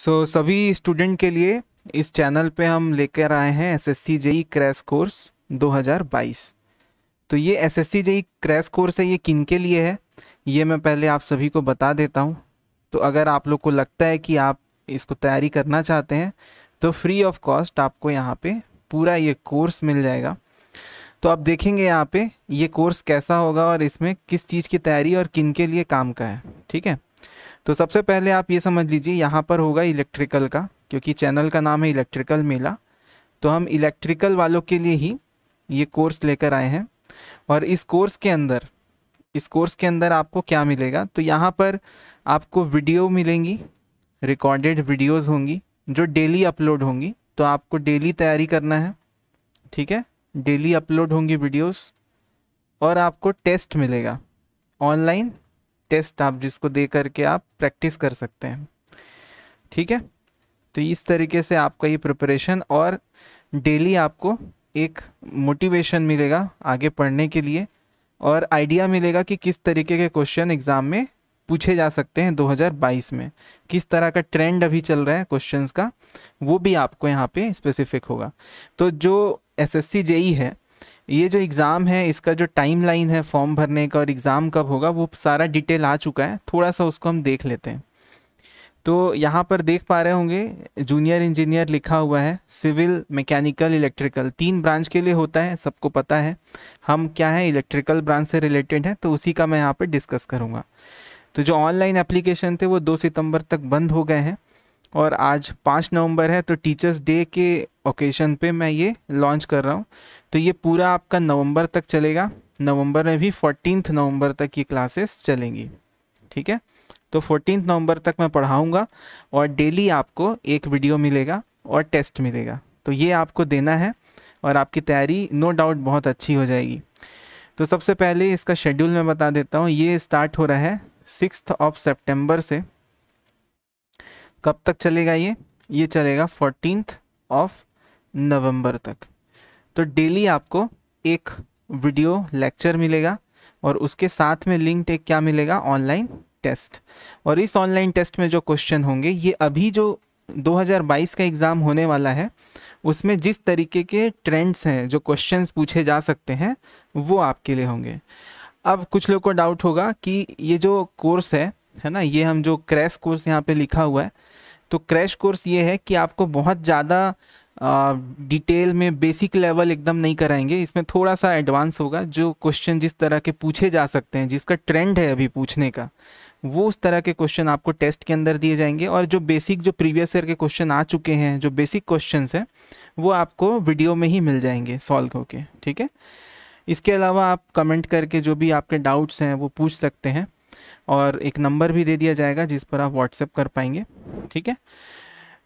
सो so, सभी student के लिए इस चैनल पे हम लेकर आए हैं S S C JE crash course 2022 तो ये S S C JE crash course है ये किन के लिए है ये मैं पहले आप सभी को बता देता हूँ तो अगर आप लोग को लगता है कि आप इसको तैयारी करना चाहते हैं तो फ्री ऑफ कॉस्ट आपको यहाँ पे पूरा ये कोर्स मिल जाएगा तो आप देखेंगे यहाँ पे ये कोर्स कैसा होगा और इसमें किस चीज़ की तैयारी और किन के लिए काम का है ठीक है तो सबसे पहले आप ये समझ लीजिए यहाँ पर होगा इलेक्ट्रिकल का क्योंकि चैनल का नाम है इलेक्ट्रिकल मेला तो हम इलेक्ट्रिकल वालों के लिए ही ये कोर्स लेकर आए हैं और इस कोर्स के अंदर इस कोर्स के अंदर आपको क्या मिलेगा तो यहाँ पर आपको वीडियो मिलेंगी रिकॉर्डेड वीडियोस होंगी जो डेली अपलोड होंगी तो आपको डेली तैयारी करना है ठीक है डेली अपलोड होंगी वीडियोस और आपको टेस्ट मिलेगा ऑनलाइन टेस्ट आप जिसको दे करके आप प्रैक्टिस कर सकते हैं ठीक है तो इस तरीके से आपका ये प्रिपरेशन और डेली आपको एक मोटिवेशन मिलेगा आगे पढ़ने के लिए और आइडिया मिलेगा कि किस तरीके के क्वेश्चन एग्ज़ाम में पूछे जा सकते हैं 2022 में किस तरह का ट्रेंड अभी चल रहा है क्वेश्चंस का वो भी आपको यहाँ पे स्पेसिफिक होगा तो जो एसएससी जेई e है ये जो एग्ज़ाम है इसका जो टाइम लाइन है फॉर्म भरने का और एग्ज़ाम कब होगा वो सारा डिटेल आ चुका है थोड़ा सा उसको हम देख लेते हैं तो यहाँ पर देख पा रहे होंगे जूनियर इंजीनियर लिखा हुआ है सिविल मैकेनिकल इलेक्ट्रिकल तीन ब्रांच के लिए होता है सबको पता है हम क्या है इलेक्ट्रिकल ब्रांच से रिलेटेड है तो उसी का मैं यहाँ पर डिस्कस करूँगा तो जो ऑनलाइन एप्लीकेशन थे वो दो सितंबर तक बंद हो गए हैं और आज पाँच नवंबर है तो टीचर्स डे के ओकेशन पे मैं ये लॉन्च कर रहा हूँ तो ये पूरा आपका नवंबर तक चलेगा नवंबर में भी फोर्टीन नवंबर तक ये क्लासेस चलेंगी ठीक है तो फोर्टीन नवंबर तक मैं पढ़ाऊँगा और डेली आपको एक वीडियो मिलेगा और टेस्ट मिलेगा तो ये आपको देना है और आपकी तैयारी नो डाउट बहुत अच्छी हो जाएगी तो सबसे पहले इसका शेड्यूल मैं बता देता हूँ ये स्टार्ट हो रहा है सिक्स ऑफ सेप्टेम्बर से कब तक चलेगा ये ये चलेगा फोर्टीनथ ऑफ नवंबर तक तो डेली आपको एक वीडियो लेक्चर मिलेगा और उसके साथ में लिंक एक क्या मिलेगा ऑनलाइन टेस्ट और इस ऑनलाइन टेस्ट में जो क्वेश्चन होंगे ये अभी जो 2022 का एग्ज़ाम होने वाला है उसमें जिस तरीके के ट्रेंड्स हैं जो क्वेश्चंस पूछे जा सकते हैं वो आपके लिए होंगे अब कुछ लोग को डाउट होगा कि ये जो कोर्स है है ना ये हम जो क्रैश कोर्स यहाँ पे लिखा हुआ है तो क्रैश कोर्स ये है कि आपको बहुत ज़्यादा डिटेल में बेसिक लेवल एकदम नहीं कराएंगे इसमें थोड़ा सा एडवांस होगा जो क्वेश्चन जिस तरह के पूछे जा सकते हैं जिसका ट्रेंड है अभी पूछने का वो उस तरह के क्वेश्चन आपको टेस्ट के अंदर दिए जाएंगे और जो बेसिक जो प्रीवियस ईयर के क्वेश्चन आ चुके हैं जो बेसिक क्वेश्चन हैं वो आपको वीडियो में ही मिल जाएंगे सॉल्व होके ठीक है इसके अलावा आप कमेंट करके जो भी आपके डाउट्स हैं वो पूछ सकते हैं और एक नंबर भी दे दिया जाएगा जिस पर आप व्हाट्सएप कर पाएंगे ठीक है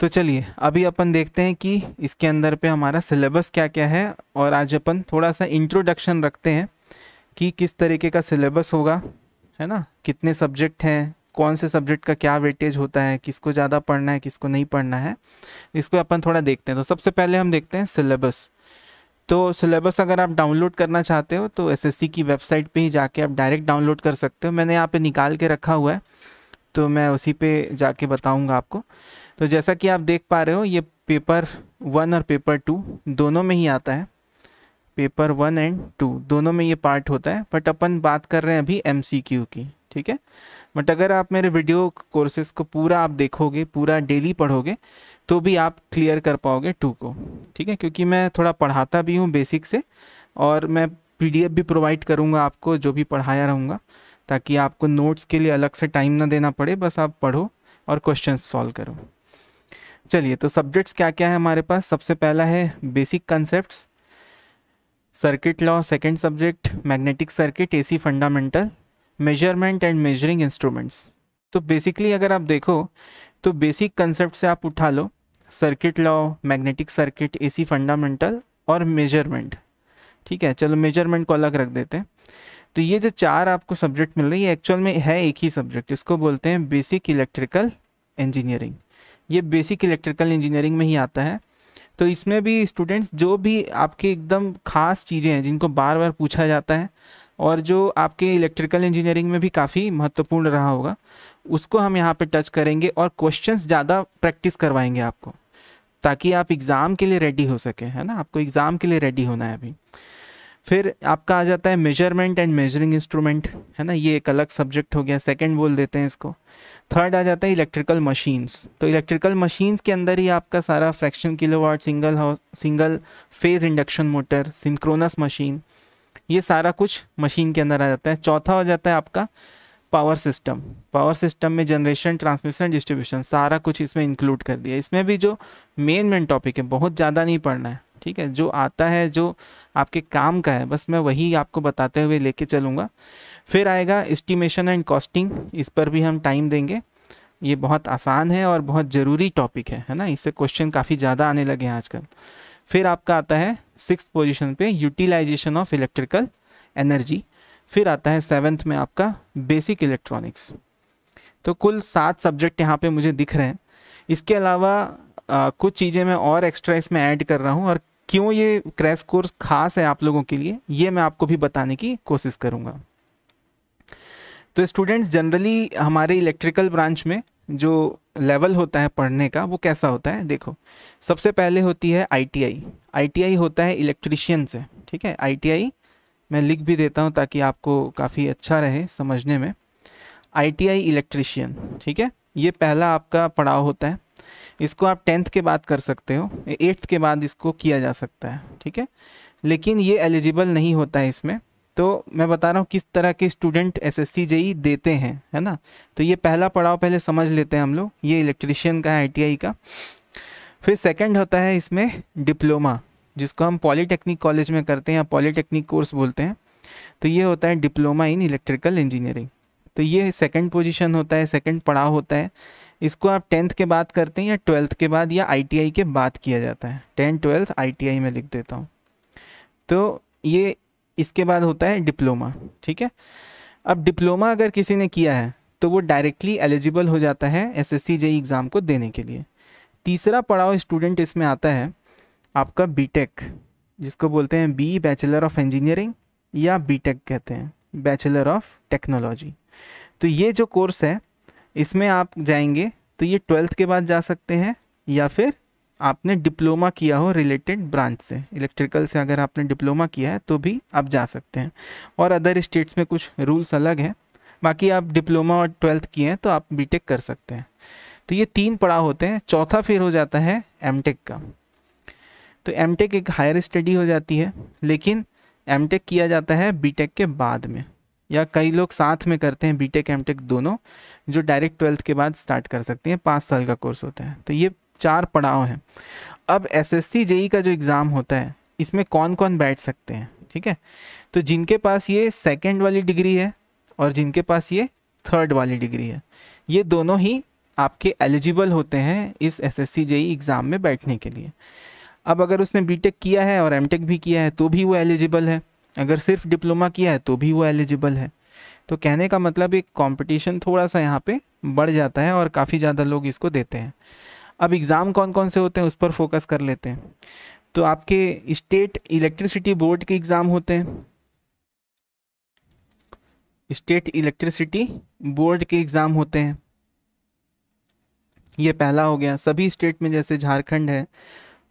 तो चलिए अभी अपन देखते हैं कि इसके अंदर पे हमारा सिलेबस क्या क्या है और आज अपन थोड़ा सा इंट्रोडक्शन रखते हैं कि किस तरीके का सिलेबस होगा है ना कितने सब्जेक्ट हैं कौन से सब्जेक्ट का क्या वेटेज होता है किसको ज़्यादा पढ़ना है किसको नहीं पढ़ना है इसको अपन थोड़ा देखते हैं तो सबसे पहले हम देखते हैं सिलेबस तो सिलेबस अगर आप डाउनलोड करना चाहते हो तो एसएससी की वेबसाइट पे ही जाके आप डायरेक्ट डाउनलोड कर सकते हो मैंने यहाँ पे निकाल के रखा हुआ है तो मैं उसी पे जाके बताऊँगा आपको तो जैसा कि आप देख पा रहे हो ये पेपर वन और पेपर टू दोनों में ही आता है पेपर वन एंड टू दोनों में ये पार्ट होता है बट अपन बात कर रहे हैं अभी एम की ठीक है बट अगर आप मेरे वीडियो कोर्सेज को पूरा आप देखोगे पूरा डेली पढ़ोगे तो भी आप क्लियर कर पाओगे टू को ठीक है क्योंकि मैं थोड़ा पढ़ाता भी हूँ बेसिक से और मैं पीडीएफ भी प्रोवाइड करूँगा आपको जो भी पढ़ाया रहूँगा ताकि आपको नोट्स के लिए अलग से टाइम ना देना पड़े बस आप पढ़ो और क्वेश्चन सॉल्व करो चलिए तो सब्जेक्ट्स क्या क्या है हमारे पास सबसे पहला है basic concepts circuit law second subject magnetic circuit AC fundamental measurement and measuring instruments तो बेसिकली अगर आप देखो तो बेसिक कंसेप्ट से आप उठा लो circuit law magnetic circuit AC fundamental और मेजरमेंट ठीक है चलो मेजरमेंट को अलग रख देते हैं तो ये जो चार आपको सब्जेक्ट मिल रही है एक्चुअल में है एक ही सब्जेक्ट इसको बोलते हैं बेसिक इलेक्ट्रिकल इंजीनियरिंग ये बेसिक इलेक्ट्रिकल इंजीनियरिंग में ही आता है तो इसमें भी स्टूडेंट्स जो भी आपके एकदम खास चीज़ें हैं जिनको बार बार पूछा जाता है और जो आपके इलेक्ट्रिकल इंजीनियरिंग में भी काफ़ी महत्वपूर्ण रहा होगा उसको हम यहाँ पे टच करेंगे और क्वेश्चंस ज़्यादा प्रैक्टिस करवाएंगे आपको ताकि आप एग्ज़ाम के लिए रेडी हो सके है ना आपको एग्ज़ाम के लिए रेडी होना है अभी फिर आपका आ जाता है मेजरमेंट एंड मेजरिंग इंस्ट्रूमेंट है ना ये एक अलग सब्जेक्ट हो गया सेकंड बोल देते हैं इसको थर्ड आ जाता है इलेक्ट्रिकल मशीन्स तो इलेक्ट्रिकल मशीन्स के अंदर ही आपका सारा fraction kilowatt single house single phase induction motor synchronous machine ये सारा कुछ मशीन के अंदर आ जाता है चौथा हो जाता है आपका पावर सिस्टम पावर सिस्टम में जनरेशन ट्रांसमिशन डिस्ट्रीब्यूशन सारा कुछ इसमें इंक्लूड कर दिया इसमें भी जो मेन मेन टॉपिक है बहुत ज़्यादा नहीं पढ़ना है ठीक है जो आता है जो आपके काम का है बस मैं वही आपको बताते हुए लेके चलूँगा फिर आएगा इस्टीमेशन एंड कॉस्टिंग इस पर भी हम टाइम देंगे ये बहुत आसान है और बहुत ज़रूरी टॉपिक है है ना इससे क्वेश्चन काफ़ी ज़्यादा आने लगे हैं आजकल फिर आपका आता है सिक्स पोजिशन पे यूटिलाइजेशन ऑफ इलेक्ट्रिकल एनर्जी फिर आता है सेवन्थ में आपका बेसिक इलेक्ट्रॉनिक्स तो कुल सात सब्जेक्ट यहाँ पे मुझे दिख रहे हैं इसके अलावा आ, कुछ चीज़ें मैं और एक्स्ट्रा इसमें ऐड कर रहा हूँ और क्यों ये क्रैश कोर्स खास है आप लोगों के लिए ये मैं आपको भी बताने की कोशिश करूँगा तो स्टूडेंट्स जनरली हमारे इलेक्ट्रिकल ब्रांच में जो लेवल होता है पढ़ने का वो कैसा होता है देखो सबसे पहले होती है आईटीआई आईटीआई होता है इलेक्ट्रिशियन से ठीक है आईटीआई मैं लिख भी देता हूँ ताकि आपको काफ़ी अच्छा रहे समझने में आईटीआई इलेक्ट्रिशियन ठीक है ये पहला आपका पड़ाव होता है इसको आप टेंथ के बाद कर सकते हो एट्थ के बाद इसको किया जा सकता है ठीक है लेकिन ये एलिजिबल नहीं होता है इसमें तो मैं बता रहा हूँ किस तरह के स्टूडेंट एस एस जेई देते हैं है ना तो ये पहला पड़ाव पहले समझ लेते हैं हम लोग ये इलेक्ट्रिशियन का है आई का फिर सेकंड होता है इसमें डिप्लोमा जिसको हम पॉलीटेक्निक कॉलेज में करते हैं या पॉलीटेक्निक कोर्स बोलते हैं तो ये होता है डिप्लोमा इन इलेक्ट्रिकल इंजीनियरिंग तो ये सेकंड पोजीशन होता है सेकंड पड़ाव होता है इसको आप टेंथ के बाद करते हैं या ट्वेल्थ के बाद या आईटीआई के बाद किया जाता है टेंथ ट्वेल्थ आईटीआई में लिख देता हूँ तो ये इसके बाद होता है डिप्लोमा ठीक है अब डिप्लोमा अगर किसी ने किया है तो वो डायरेक्टली एलिजिबल हो जाता है एस एस एग्ज़ाम को देने के लिए तीसरा पड़ाव स्टूडेंट इसमें आता है आपका बीटेक जिसको बोलते हैं बी बैचलर ऑफ इंजीनियरिंग या बीटेक कहते हैं बैचलर ऑफ टेक्नोलॉजी तो ये जो कोर्स है इसमें आप जाएंगे तो ये ट्वेल्थ के बाद जा सकते हैं या फिर आपने डिप्लोमा किया हो रिलेटेड ब्रांच से इलेक्ट्रिकल से अगर आपने डिप्लोमा किया है तो भी आप जा सकते हैं और अदर स्टेट्स में कुछ रूल्स अलग हैं बाकी आप डिप्लोमा और ट्वेल्थ किए हैं तो आप बीटेक कर सकते हैं तो ये तीन पड़ाव होते हैं चौथा फिर हो जाता है एमटेक का तो एमटेक एक हायर स्टडी हो जाती है लेकिन एमटेक किया जाता है बीटेक के बाद में या कई लोग साथ में करते हैं बीटेक एमटेक दोनों जो डायरेक्ट ट्वेल्थ के बाद स्टार्ट कर सकते हैं पाँच साल का कोर्स होता है तो ये चार पड़ाव हैं अब एस एस जेई का जो एग्ज़ाम होता है इसमें कौन कौन बैठ सकते हैं ठीक है तो जिनके पास ये सेकेंड वाली डिग्री है और जिनके पास ये थर्ड वाली डिग्री है ये दोनों ही आपके एलिजिबल होते हैं इस एस एस जेई एग्ज़ाम में बैठने के लिए अब अगर उसने बी किया है और एम भी किया है तो भी वो एलिजिबल है अगर सिर्फ डिप्लोमा किया है तो भी वो एलिजिबल है तो कहने का मतलब एक कंपटीशन थोड़ा सा यहाँ पे बढ़ जाता है और काफ़ी ज़्यादा लोग इसको देते हैं अब एग्ज़ाम कौन कौन से होते हैं उस पर फोकस कर लेते हैं तो आपके स्टेट इलेक्ट्रिसिटी बोर्ड के एग्ज़ाम होते हैं स्टेट इलेक्ट्रिसिटी बोर्ड के एग्ज़ाम होते हैं ये पहला हो गया सभी स्टेट में जैसे झारखंड है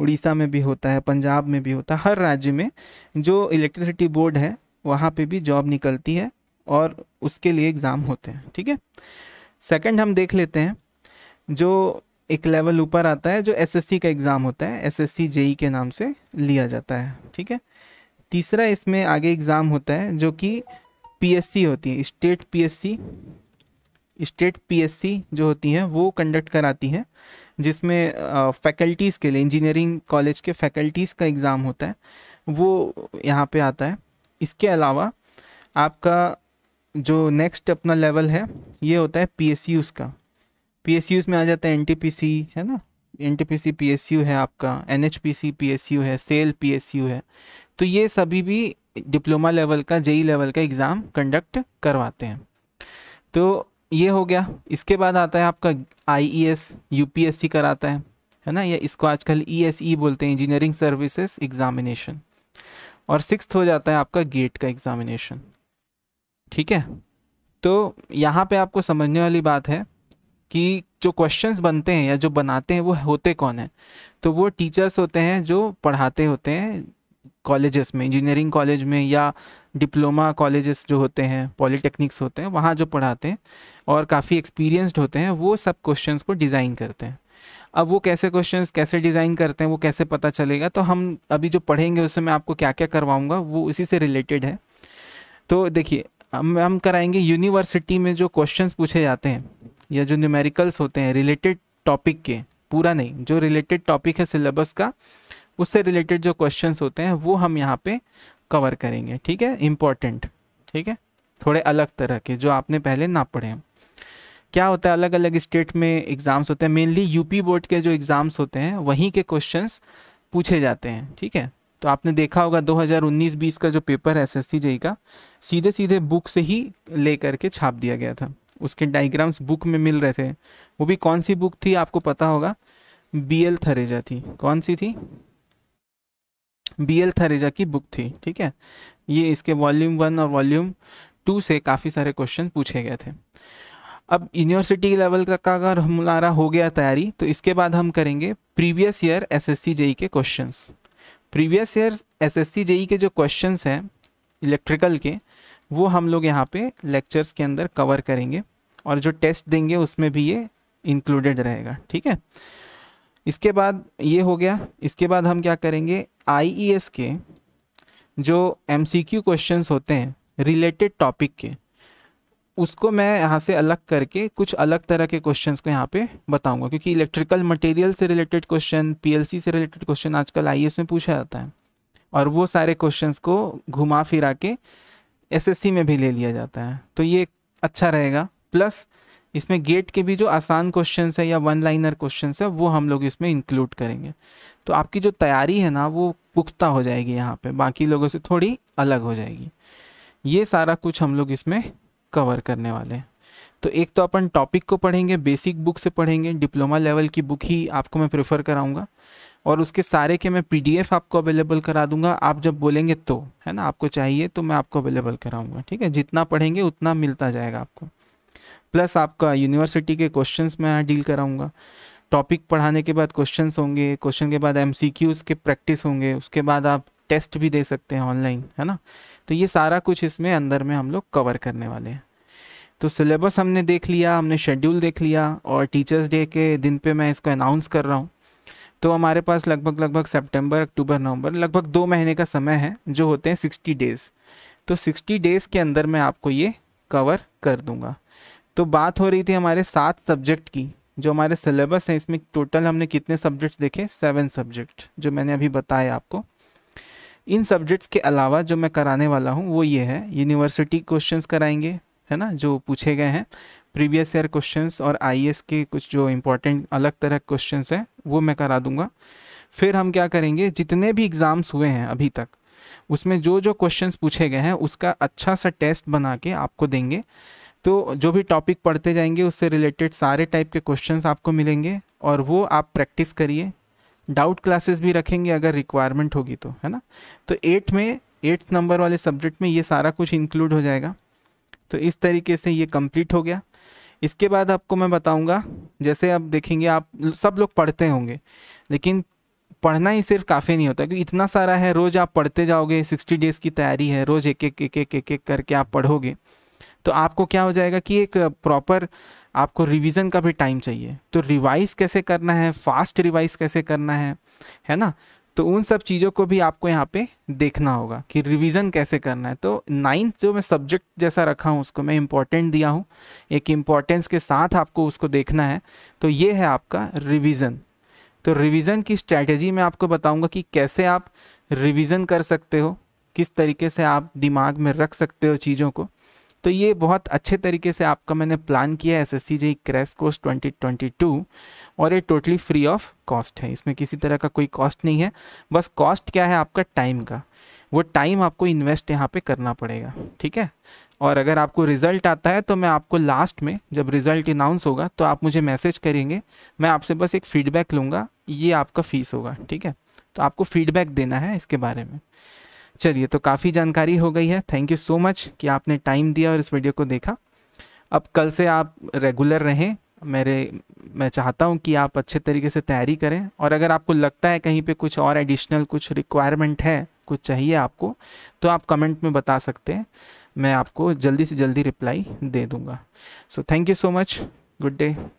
उड़ीसा में भी होता है पंजाब में भी होता है हर राज्य में जो इलेक्ट्रिसिटी बोर्ड है वहाँ पे भी जॉब निकलती है और उसके लिए एग्ज़ाम होते हैं ठीक है सेकंड हम देख लेते हैं जो एक लेवल ऊपर आता है जो एसएससी का एग्ज़ाम होता है एसएससी जेई e के नाम से लिया जाता है ठीक है तीसरा इसमें आगे एग्ज़ाम होता है जो कि पीएससी होती है स्टेट पीएससी स्टेट पीएससी जो होती हैं वो कंडक्ट कराती हैं जिसमें फैकल्टीज़ के लिए इंजीनियरिंग कॉलेज के फैकल्टीज़ का एग्ज़ाम होता है वो यहाँ पे आता है इसके अलावा आपका जो नेक्स्ट अपना लेवल है ये होता है पी एस का पी में आ जाता है एन है ना एन टी है आपका एन एच है सेल पी है तो ये सभी भी डिप्लोमा लेवल का जेई लेवल का एग्ज़ाम कंडक्ट करवाते हैं तो ये हो गया इसके बाद आता है आपका I E S U P S C कराता है है ना या इसको आजकल ई एस ई बोलते हैं इंजीनियरिंग सर्विसेज एग्जामिनेशन और सिक्स हो जाता है आपका गेट का एग्ज़ामिनेशन ठीक है तो यहाँ पे आपको समझने वाली बात है कि जो क्वेश्चंस बनते हैं या जो बनाते हैं वो होते कौन है तो वो टीचर्स होते हैं जो पढ़ाते होते हैं कॉलेजेस में इंजीनियरिंग कॉलेज में या डिप्लोमा कॉलेजेस जो होते हैं पॉलिटेक्निक्स होते हैं वहाँ जो पढ़ाते हैं और काफ़ी एक्सपीरियंस्ड होते हैं वो सब क्वेश्चंस को डिज़ाइन करते हैं अब वो कैसे क्वेश्चंस कैसे डिज़ाइन करते हैं वो कैसे पता चलेगा तो हम अभी जो पढ़ेंगे उसमें मैं आपको क्या क्या करवाऊँगा वो उसी से रिलेटेड है तो देखिए हम हम कराएंगे यूनिवर्सिटी में जो क्वेश्चंस पूछे जाते हैं या जो न्यूमेरिकल्स होते हैं रिलेटेड टॉपिक के पूरा नहीं जो रिलेटेड टॉपिक है सिलेबस का उससे रिलेटेड जो क्वेश्चन होते हैं वो हम यहाँ पर कवर करेंगे ठीक है इम्पॉर्टेंट ठीक है थोड़े अलग तरह के जो आपने पहले ना पढ़े हैं क्या होता है अलग अलग स्टेट में एग्ज़ाम्स होते हैं मेनली यूपी बोर्ड के जो एग्ज़ाम्स होते हैं वहीं के क्वेश्चंस पूछे जाते हैं ठीक है तो आपने देखा होगा 2019-20 का जो पेपर है एस एस का सीधे सीधे बुक से ही ले करके छाप दिया गया था उसके डायग्राम्स बुक में मिल रहे थे वो भी कौन सी बुक थी आपको पता होगा बी एल थरेजा थी कौन सी थी बी एल थरेजा की बुक थी ठीक है ये इसके वॉल्यूम वन और वॉल्यूम टू से काफ़ी सारे क्वेश्चन पूछे गए थे अब यूनिवर्सिटी लेवल का अगर हमारा हो गया तैयारी तो इसके बाद हम करेंगे प्रीवियस ईयर सी जेई के question previous year C JE के जो क्वेश्चन हैं इलेक्ट्रिकल के वो हम लोग यहाँ पे लेक्चर्स के अंदर कवर करेंगे और जो टेस्ट देंगे उसमें भी ये इंक्लूडेड रहेगा ठीक है इसके बाद ये हो गया इसके बाद हम क्या करेंगे आई के e जो एम सी क्यू क्वेश्चन होते हैं रिलेटेड टॉपिक के उसको मैं यहाँ से अलग करके कुछ अलग तरह के क्वेश्चंस को यहाँ पे बताऊंगा क्योंकि इलेक्ट्रिकल मटेरियल से रिलेटेड क्वेश्चन पीएलसी से रिलेटेड क्वेश्चन आजकल आई e में पूछा जाता है और वो सारे क्वेश्चंस को घुमा फिरा के एसएससी में भी ले लिया जाता है तो ये अच्छा रहेगा प्लस इसमें गेट के भी जो आसान क्वेश्चन है या वन लाइनर क्वेश्चन है वो हम लोग इसमें इंक्लूड करेंगे तो आपकी जो तैयारी है ना वो पुख्ता हो जाएगी यहाँ पे बाकी लोगों से थोड़ी अलग हो जाएगी ये सारा कुछ हम लोग इसमें कवर करने वाले हैं तो एक तो अपन टॉपिक को पढ़ेंगे बेसिक बुक से पढ़ेंगे डिप्लोमा लेवल की बुक ही आपको मैं प्रेफर कराऊंगा और उसके सारे के मैं पीडीएफ आपको अवेलेबल करा दूंगा आप जब बोलेंगे तो है ना आपको चाहिए तो मैं आपको अवेलेबल कराऊंगा ठीक है जितना पढ़ेंगे उतना मिलता जाएगा आपको प्लस आपका यूनिवर्सिटी के क्वेश्चंस मैं डील कराऊंगा टॉपिक पढ़ाने के बाद क्वेश्चंस होंगे क्वेश्चन के बाद एम के प्रैक्टिस होंगे उसके बाद आप टेस्ट भी दे सकते हैं ऑनलाइन है ना तो ये सारा कुछ इसमें अंदर में हम लोग कवर करने वाले हैं तो सिलेबस हमने देख लिया हमने शेड्यूल देख लिया और टीचर्स डे के दिन पे मैं इसको अनाउंस कर रहा हूँ तो हमारे पास लगभग लगभग सितंबर अक्टूबर नवंबर लगभग दो महीने का समय है जो होते हैं सिक्सटी डेज़ तो सिक्सटी डेज़ के अंदर मैं आपको ये कवर कर दूँगा तो बात हो रही थी हमारे सात सब्जेक्ट की जो हमारे सिलेबस हैं इसमें टोटल हमने कितने सब्जेक्ट्स देखे सेवन सब्जेक्ट जो मैंने अभी बताया आपको इन सब्जेक्ट्स के अलावा जो मैं कराने वाला हूँ वो ये है यूनिवर्सिटी क्वेश्चंस कराएंगे है ना जो पूछे गए हैं प्रीवियस ईयर क्वेश्चंस और आईएएस e के कुछ जो इम्पोर्टेंट अलग तरह क्वेश्चंस हैं वो मैं करा दूंगा फिर हम क्या करेंगे जितने भी एग्ज़ाम्स हुए हैं अभी तक उसमें जो जो क्वेश्चंस पूछे गए हैं उसका अच्छा सा टेस्ट बना के आपको देंगे तो जो भी टॉपिक पढ़ते जाएंगे उससे रिलेटेड सारे टाइप के क्वेश्चंस आपको मिलेंगे और वो आप प्रैक्टिस करिए डाउट क्लासेस भी रखेंगे अगर रिक्वायरमेंट होगी तो है ना तो एट्थ में एट्थ नंबर वाले सब्जेक्ट में ये सारा कुछ इंक्लूड हो जाएगा तो इस तरीके से ये कंप्लीट हो गया इसके बाद आपको मैं बताऊंगा जैसे आप देखेंगे आप सब लोग पढ़ते होंगे लेकिन पढ़ना ही सिर्फ काफ़ी नहीं होता क्योंकि इतना सारा है रोज़ आप पढ़ते जाओगे सिक्सटी डेज़ की तैयारी है रोज़ एक एक एक एक एक एक करके आप पढ़ोगे तो आपको क्या हो जाएगा कि एक प्रॉपर आपको रिवीजन का भी टाइम चाहिए तो रिवाइज कैसे करना है फास्ट रिवाइज कैसे करना है है ना तो उन सब चीज़ों को भी आपको यहाँ पे देखना होगा कि रिवीजन कैसे करना है तो नाइन्थ जो मैं सब्जेक्ट जैसा रखा हूँ उसको मैं इम्पोर्टेंट दिया हूँ एक इम्पॉर्टेंस के साथ आपको उसको देखना है तो ये है आपका रिवीजन तो रिवीजन की स्ट्रैटेजी मैं आपको बताऊँगा कि कैसे आप रिवीजन कर सकते हो किस तरीके से आप दिमाग में रख सकते हो चीज़ों को तो ये बहुत अच्छे तरीके से आपका मैंने प्लान किया है S S C G crash course twenty twenty two और ये टोटली फ्री ऑफ कॉस्ट है इसमें किसी तरह का कोई कॉस्ट नहीं है बस कॉस्ट क्या है आपका टाइम का वो टाइम आपको इन्वेस्ट यहाँ पे करना पड़ेगा ठीक है और अगर आपको रिजल्ट आता है तो मैं आपको लास्ट में जब रिजल्ट अनाउंस होगा तो आप मुझे मैसेज करेंगे मैं आपसे बस एक फीडबैक लूँगा ये आपका फीस होगा ठीक है तो आपको फीडबैक देना है इसके बारे में चलिए तो काफ़ी जानकारी हो गई है थैंक यू सो मच कि आपने टाइम दिया और इस वीडियो को देखा अब कल से आप रेगुलर रहें मेरे मैं चाहता हूँ कि आप अच्छे तरीके से तैयारी करें और अगर आपको लगता है कहीं पे कुछ और एडिशनल कुछ रिक्वायरमेंट है कुछ चाहिए आपको तो आप कमेंट में बता सकते हैं मैं आपको जल्दी से जल्दी रिप्लाई दे दूँगा so thank you so much good day